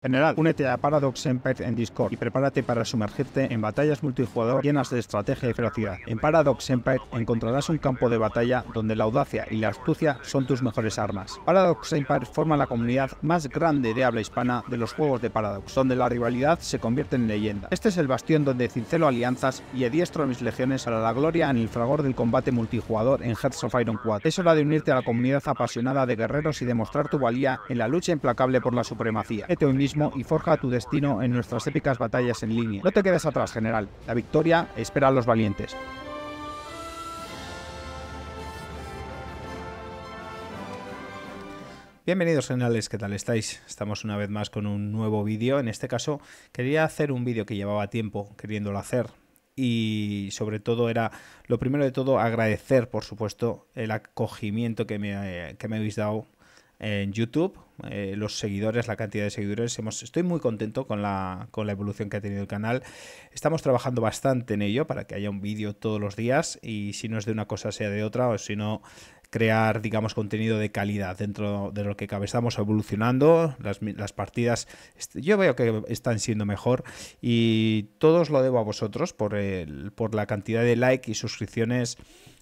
General, únete a Paradox Empire en Discord y prepárate para sumergirte en batallas multijugador llenas de estrategia y ferocidad. En Paradox Empire encontrarás un campo de batalla donde la audacia y la astucia son tus mejores armas. Paradox Empire forma la comunidad más grande de habla hispana de los juegos de Paradox, donde la rivalidad se convierte en leyenda. Este es el bastión donde cincelo alianzas y adiestro a mis legiones a la gloria en el fragor del combate multijugador en Hearts of Iron 4. Es hora de unirte a la comunidad apasionada de guerreros y demostrar tu valía en la lucha implacable por la supremacía y forja tu destino en nuestras épicas batallas en línea. No te quedes atrás, general. La victoria espera a los valientes. Bienvenidos generales, ¿qué tal estáis? Estamos una vez más con un nuevo vídeo. En este caso quería hacer un vídeo que llevaba tiempo queriéndolo hacer y sobre todo era, lo primero de todo, agradecer por supuesto el acogimiento que me, que me habéis dado en YouTube. Eh, los seguidores, la cantidad de seguidores. Hemos, estoy muy contento con la, con la evolución que ha tenido el canal. Estamos trabajando bastante en ello para que haya un vídeo todos los días y si no es de una cosa sea de otra o si no crear, digamos, contenido de calidad dentro de lo que cabe. Estamos evolucionando, las, las, partidas yo veo que están siendo mejor y todos lo debo a vosotros por, el, por la cantidad de like y suscripciones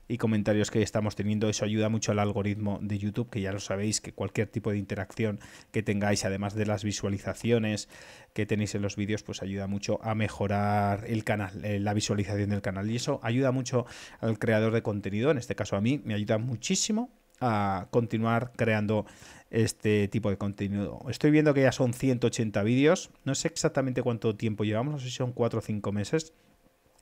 y comentarios que estamos teniendo. Eso ayuda mucho al algoritmo de YouTube, que ya lo sabéis, que cualquier tipo de interacción que tengáis, además de las visualizaciones que tenéis en los vídeos, pues ayuda mucho a mejorar el canal, eh, la visualización del canal. Y eso ayuda mucho al creador de contenido, en este caso a mí, me ayuda muchísimo a continuar creando este tipo de contenido. Estoy viendo que ya son 180 vídeos, no sé exactamente cuánto tiempo llevamos, no sé si son 4 o 5 meses,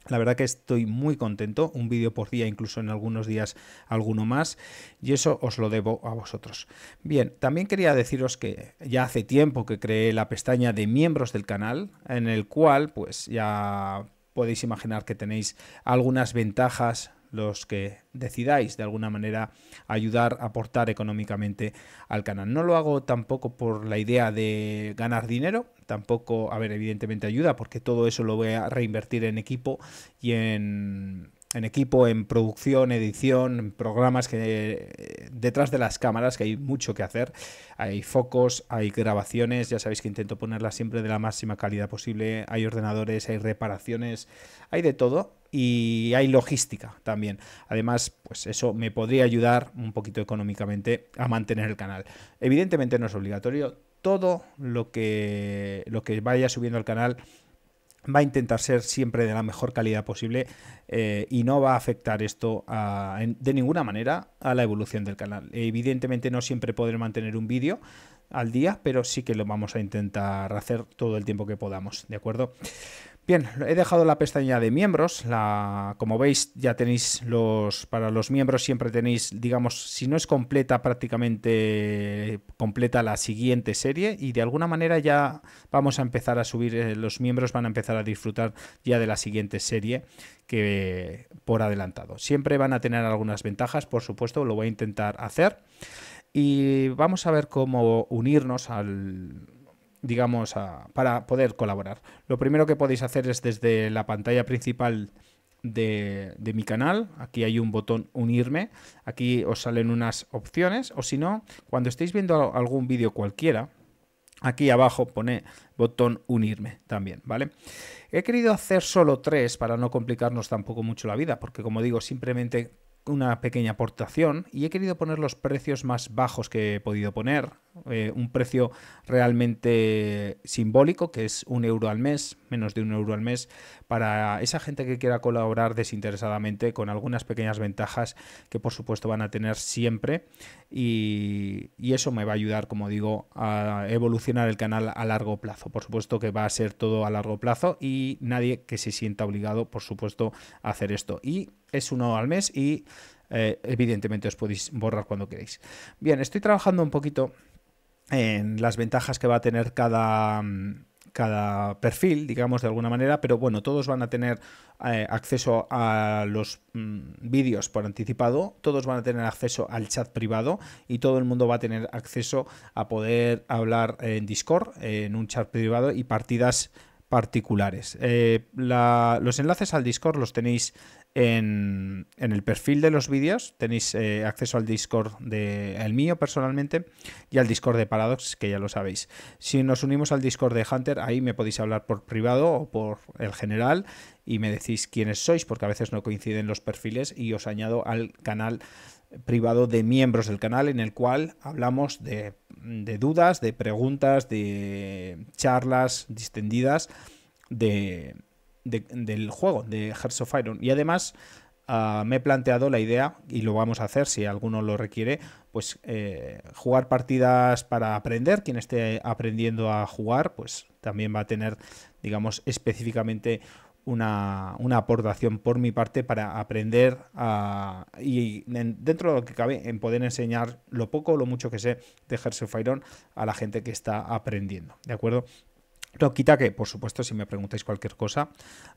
la verdad que estoy muy contento, un vídeo por día, incluso en algunos días alguno más, y eso os lo debo a vosotros. Bien, también quería deciros que ya hace tiempo que creé la pestaña de miembros del canal, en el cual pues ya podéis imaginar que tenéis algunas ventajas los que decidáis de alguna manera ayudar, aportar económicamente al canal. No lo hago tampoco por la idea de ganar dinero, tampoco, a ver, evidentemente ayuda, porque todo eso lo voy a reinvertir en equipo y en, en equipo, en producción, edición, programas que eh, detrás de las cámaras que hay mucho que hacer, hay focos, hay grabaciones, ya sabéis que intento ponerlas siempre de la máxima calidad posible, hay ordenadores, hay reparaciones, hay de todo y hay logística también. Además, pues eso me podría ayudar un poquito económicamente a mantener el canal. Evidentemente no es obligatorio, todo lo que, lo que vaya subiendo al canal va a intentar ser siempre de la mejor calidad posible eh, y no va a afectar esto de ninguna manera a la evolución del canal. Evidentemente no siempre podré mantener un vídeo al día, pero sí que lo vamos a intentar hacer todo el tiempo que podamos, ¿de acuerdo? Bien, he dejado la pestaña de miembros. La, como veis, ya tenéis los. Para los miembros siempre tenéis, digamos, si no es completa, prácticamente completa la siguiente serie. Y de alguna manera ya vamos a empezar a subir. Eh, los miembros van a empezar a disfrutar ya de la siguiente serie que por adelantado. Siempre van a tener algunas ventajas, por supuesto, lo voy a intentar hacer. Y vamos a ver cómo unirnos al, digamos, para poder colaborar. Lo primero que podéis hacer es desde la pantalla principal de, de, mi canal. Aquí hay un botón unirme. Aquí os salen unas opciones. O si no, cuando estéis viendo algún vídeo cualquiera, aquí abajo pone botón unirme también, ¿vale? He querido hacer solo tres para no complicarnos tampoco mucho la vida, porque como digo, simplemente una pequeña aportación y he querido poner los precios más bajos que he podido poner eh, un precio realmente simbólico, que es un euro al mes, menos de un euro al mes, para esa gente que quiera colaborar desinteresadamente con algunas pequeñas ventajas que por supuesto van a tener siempre y, eso me va a ayudar, como digo, a evolucionar el canal a largo plazo. Por supuesto que va a ser todo a largo plazo y nadie que se sienta obligado, por supuesto, a hacer esto. Y es uno al mes y... Eh, evidentemente os podéis borrar cuando queréis. Bien, estoy trabajando un poquito en las ventajas que va a tener cada, mm, cada perfil, digamos de alguna manera, pero bueno, todos van a tener eh, acceso a los mm, vídeos por anticipado, todos van a tener acceso al chat privado y todo el mundo va a tener acceso a poder hablar en Discord, en un chat privado y partidas particulares. Eh, los enlaces al Discord los tenéis en, el perfil de los vídeos, tenéis eh, acceso al Discord de el mío personalmente y al Discord de Paradox, que ya lo sabéis. Si nos unimos al Discord de Hunter, ahí me podéis hablar por privado o por el general y me decís quiénes sois, porque a veces no coinciden los perfiles y os añado al canal privado de miembros del canal en el cual hablamos de, dudas, de preguntas, de charlas distendidas de, del juego, de Hearts of Iron. Y además ah, me he planteado la idea, y lo vamos a hacer si alguno lo requiere, pues eh, jugar partidas para aprender. Quien esté aprendiendo a jugar, pues también va a tener, digamos, específicamente una, una, aportación por mi parte para aprender a, y dentro de lo que cabe en poder enseñar lo poco o lo mucho que sé de su Fairon a la gente que está aprendiendo, ¿de acuerdo? No quita que, por supuesto, si me preguntáis cualquier cosa,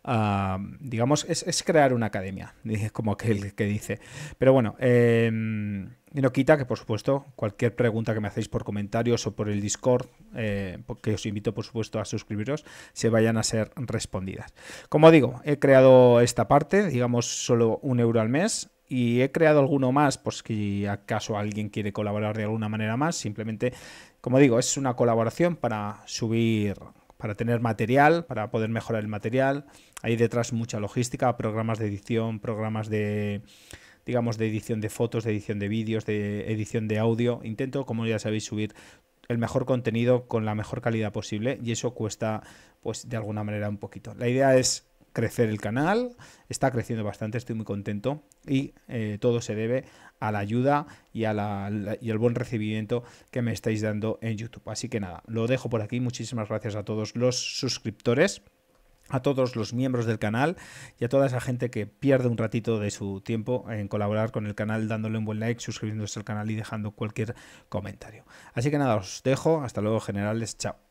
ah, digamos, es, crear una academia, como aquel que dice. Pero bueno, no em, quita que, por supuesto, cualquier pregunta que me hacéis por comentarios o por el Discord, eh, que os invito, por supuesto, a suscribiros, se vayan a ser respondidas. Como digo, he creado esta parte, digamos, solo un euro al mes y he creado alguno más, pues si acaso alguien quiere colaborar de alguna manera más, simplemente, como digo, es una colaboración para subir para tener material, para poder mejorar el material. Hay detrás mucha logística, programas de edición, programas de digamos de edición de fotos, de edición de vídeos, de edición de audio. Intento, como ya sabéis, subir el mejor contenido con la mejor calidad posible y eso cuesta pues de alguna manera un poquito. La idea es crecer el canal. Está creciendo bastante, estoy muy contento y eh, todo se debe a la ayuda y, y al buen recibimiento que me estáis dando en YouTube. Así que nada, lo dejo por aquí. Muchísimas gracias a todos los suscriptores a todos los miembros del canal y a toda esa gente que pierde un ratito de su tiempo en colaborar con el canal dándole un buen like, suscribiéndose al canal y dejando cualquier comentario. Así que nada, os dejo, hasta luego generales, chao.